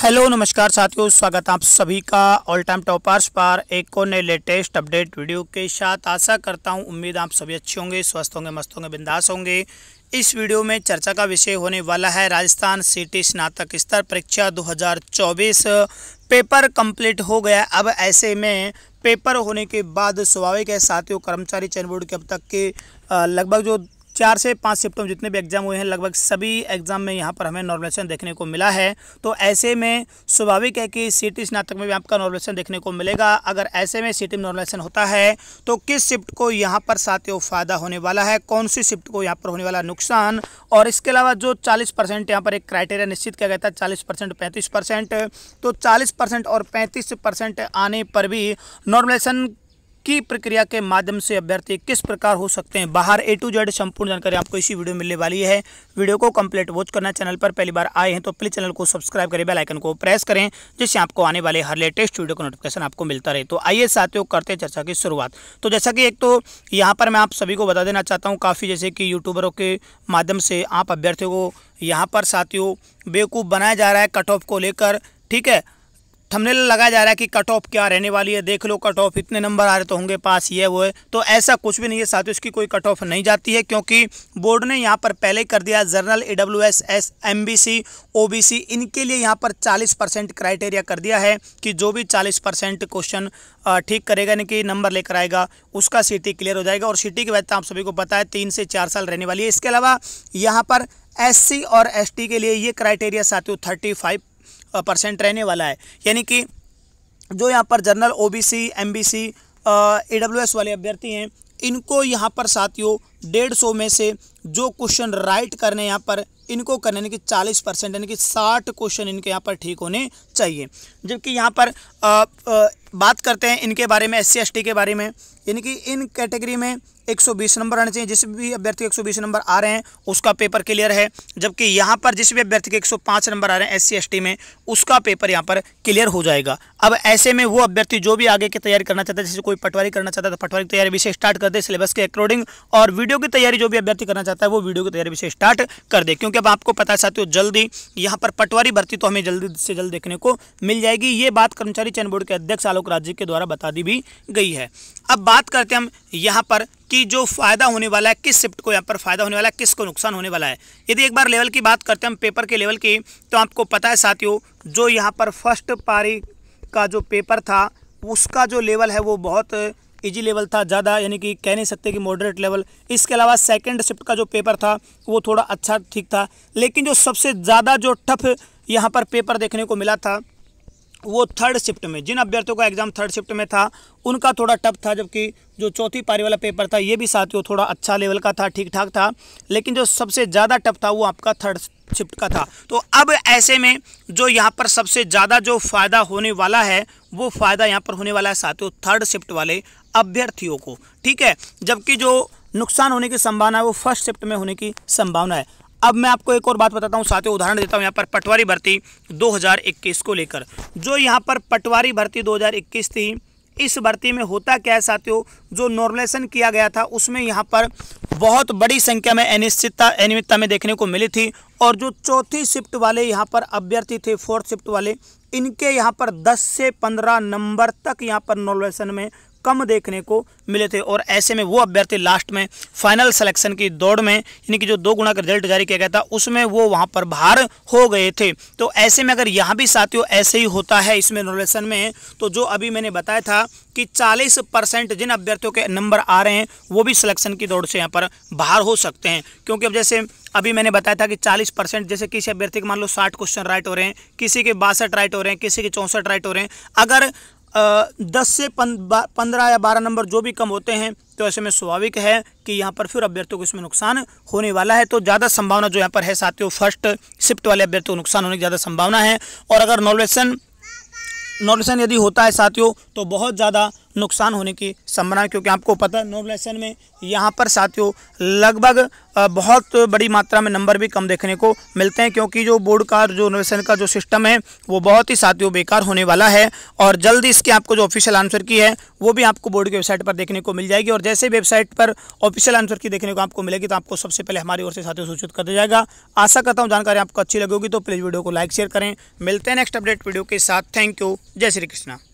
hello नमस्कार साथियों स्वागत आप सभी का ऑल टाइम टॉपर्स पर एक और नए लेटेस्ट अपडेट वीडियो के साथ आशा करता हूं उम्मीद आप सभी अच्छे होंगे स्वस्थ होंगे मस्त होंगे बिंदास होंगे इस वीडियो में चर्चा का विषय होने वाला है राजस्थान सिटी स्नातक स्तर परीक्षा 2024 पेपर कंप्लीट हो गया अब ऐसे में पेपर होने के बाद स्वाभाविक है साथियों कर्मचारी चयन बोर्ड के अब तक के लगभग जो चार से पाँच शिफ्टों में जितने भी एग्ज़ाम हुए हैं लगभग सभी एग्ज़ाम में यहाँ पर हमें नॉर्मलेशन देखने को मिला है तो ऐसे में स्वाभाविक है कि सिटी स्नातक में भी आपका नॉर्मलेशन देखने को मिलेगा अगर ऐसे में सिटी में नॉर्मलेशन होता है तो किस शिफ्ट को यहाँ पर साथियों फ़ायदा होने वाला है कौन सी शिफ्ट को यहाँ पर होने वाला नुकसान और इसके अलावा जो चालीस परसेंट यहाँ पर एक क्राइटेरिया निश्चित किया गया था चालीस परसेंट पैंतीस परसेंट तो चालीस परसेंट और पैंतीस परसेंट आने पर भी नॉर्मलेशन की प्रक्रिया के माध्यम से अभ्यर्थी किस प्रकार हो सकते हैं बाहर ए टू जेड संपूर्ण जानकारी आपको इसी वीडियो में मिलने वाली है वीडियो को कंप्लीट वॉच करना चैनल पर पहली बार आए हैं तो प्लीज चैनल को सब्सक्राइब करें बेलाइकन को प्रेस करें जिससे आपको आने वाले हर लेटेस्ट वीडियो का नोटिफिकेशन आपको मिलता रहे तो आइए साथियों करते हैं चर्चा की शुरुआत तो जैसा कि एक तो यहाँ पर मैं आप सभी को बता देना चाहता हूँ काफ़ी जैसे कि यूट्यूबरों के माध्यम से आप अभ्यर्थियों को यहाँ पर साथियों बेवकूफ़ बनाया जा रहा है कट ऑफ को लेकर ठीक है थमनेल लगाया जा रहा है कि कट ऑफ क्या रहने वाली है देख लो कट ऑफ इतने नंबर आ रहे तो होंगे पास ये वो है तो ऐसा कुछ भी नहीं है साथियों इसकी कोई कट ऑफ नहीं जाती है क्योंकि बोर्ड ने यहाँ पर पहले कर दिया general E W S S M B C O B C इनके लिए यहाँ पर चालीस परसेंट क्राइटेरिया कर दिया है कि जो भी चालीस परसेंट क्वेश्चन ठीक करेगा यानी कि नंबर लेकर आएगा उसका सिटी क्लियर हो जाएगा और सिटी की वैधता आप सभी को पता है तीन से चार साल रहने वाली है इसके अलावा यहाँ पर एस और एस के लिए ये क्राइटेरिया साथियों थर्टी फाइव परसेंट रहने वाला है यानी कि जो यहाँ पर जनरल ओबीसी एमबीसी एडब्ल्यूएस वाले अभ्यर्थी हैं इनको यहाँ पर साथियों डेढ़ सौ में से जो क्वेश्चन राइट करने यहाँ पर इनको करने यानी कि चालीस परसेंट यानी कि साठ क्वेश्चन इनके यहाँ पर ठीक होने चाहिए जबकि यहाँ पर बात करते हैं इनके बारे में एस सी के बारे में यानी कि इन कैटेगरी में 120 नंबर आने चाहिए जिस भी अभ्यर्थी एक 120 नंबर आ रहे हैं उसका पेपर क्लियर है जबकि यहाँ पर जिस भी अभ्यर्थी के 105 नंबर आ रहे हैं एस सी में उसका पेपर यहाँ पर क्लियर हो जाएगा अब ऐसे में वो अभ्यर्थी जो भी आगे की तैयारी करना चाहता है जैसे कोई पटवारी करना चाहता है तो पटवारी की तैयारी भी से स्टार्ट कर दे सिलेबस के अकॉर्डिंग और वीडियो की तैयारी जो भी अभ्यर्थी करना चाहता है वो वीडियो की तैयारी विषय से स्टार्ट कर दे क्योंकि अब आपको पता है साथियों जल्दी यहाँ पर पटवारी भर्ती तो हमें जल्दी से जल्द देखने को मिल जाएगी ये बात कर्मचारी चयन बोर्ड के अध्यक्ष आलोक राज्य के द्वारा बता दी भी गई है अब बात करते हैं हम यहाँ पर कि जो फ़ायदा होने वाला है किस शिफ्ट को यहाँ पर फ़ायदा होने वाला है किसको नुकसान होने वाला है यदि एक बार लेवल की बात करते हैं हम पेपर के लेवल की तो आपको पता है साथियों जो यहाँ पर फर्स्ट पारी का जो पेपर था उसका जो लेवल है वो बहुत इजी लेवल था ज़्यादा यानी कि कह नहीं सकते कि मॉडरेट लेवल इसके अलावा सेकंड शिफ्ट का जो पेपर था वो थोड़ा अच्छा ठीक था लेकिन जो सबसे ज़्यादा जो टफ यहाँ पर पेपर देखने को मिला था वो थर्ड शिफ्ट में जिन अभ्यर्थियों का एग्जाम थर्ड शिफ्ट में था उनका थोड़ा टफ था जबकि जो चौथी पारी वाला पेपर था ये भी साथियों थोड़ा अच्छा लेवल का था ठीक ठाक था लेकिन जो सबसे ज़्यादा टफ था वो आपका थर्ड शिफ्ट का था तो अब ऐसे में जो यहाँ पर सबसे ज़्यादा जो फ़ायदा होने वाला है वो फ़ायदा यहाँ पर होने वाला है साथियों थर्ड शिफ्ट वाले अभ्यर्थियों को ठीक है जबकि जो नुकसान होने की संभावना है वो फर्स्ट शिफ्ट में होने की संभावना है अब मैं आपको एक और बात बताता हूँ साथ ही उदाहरण देता हूँ यहाँ पर पटवारी भर्ती 2021 को लेकर जो यहाँ पर पटवारी भर्ती 2021 थी इस भर्ती में होता क्या है साथियों जो नॉर्मलेशन किया गया था उसमें यहाँ पर बहुत बड़ी संख्या में अनिश्चितता अनियमितता में देखने को मिली थी और जो चौथी शिफ्ट वाले यहाँ पर अभ्यर्थी थे फोर्थ शिफ्ट वाले इनके यहाँ पर 10 से 15 नंबर तक यहाँ पर नॉर्मलेशन में कम देखने को मिले थे और ऐसे में वो अभ्यर्थी लास्ट में फाइनल सिलेक्शन की दौड़ में यानी कि जो दो गुणा का रिजल्ट जारी किया गया था उसमें वो वहाँ पर बाहर हो गए थे तो ऐसे में अगर यहाँ भी साथियों ऐसे ही होता है इसमें रिलेशन में तो जो अभी मैंने बताया था कि 40 परसेंट जिन अभ्यर्थियों के नंबर आ रहे हैं वो भी सिलेक्शन की दौड़ से यहाँ पर बाहर हो सकते हैं क्योंकि अब जैसे अभी मैंने बताया था कि 40 परसेंट जैसे किसी अभ्यर्थी के मान लो 60 क्वेश्चन राइट हो रहे हैं किसी के बासठ राइट हो रहे हैं किसी के चौंसठ राइट हो रहे हैं अगर दस से पंद्रह या बारह नंबर जो भी कम होते हैं तो ऐसे में स्वाभाविक है कि यहाँ पर फिर अभ्यर्थियों को इसमें नुकसान होने वाला है तो ज़्यादा संभावना जो यहाँ पर है साथियों फर्स्ट शिफ्ट वाले अभ्यर्थियों को नुकसान होने की ज़्यादा संभावना है और अगर नॉलेसन नॉलेसन यदि होता है साथियों तो बहुत ज़्यादा नुकसान होने की संभावना क्योंकि आपको पता है नॉर्थ में यहाँ पर साथियों लगभग बहुत बड़ी मात्रा में नंबर भी कम देखने को मिलते हैं क्योंकि जो बोर्ड का जो नोवेशन का जो सिस्टम है वो बहुत ही साथियों बेकार होने वाला है और जल्द इसके आपको जो ऑफिशियल आंसर की है वो भी आपको बोर्ड की वेबसाइट पर देखने को मिल जाएगी और जैसे वेबसाइट पर ऑफिशियल आंसर की देखने को आपको मिलेगी तो आपको सबसे पहले हमारी ओर से साथियों सूचित कर दिया जाएगा आशा करता हूँ जानकारी आपको अच्छी लगेगी तो प्लीज़ वीडियो को लाइक शेयर करें मिलते हैं नेक्स्ट अपडेट वीडियो के साथ थैंक यू जय श्री कृष्णा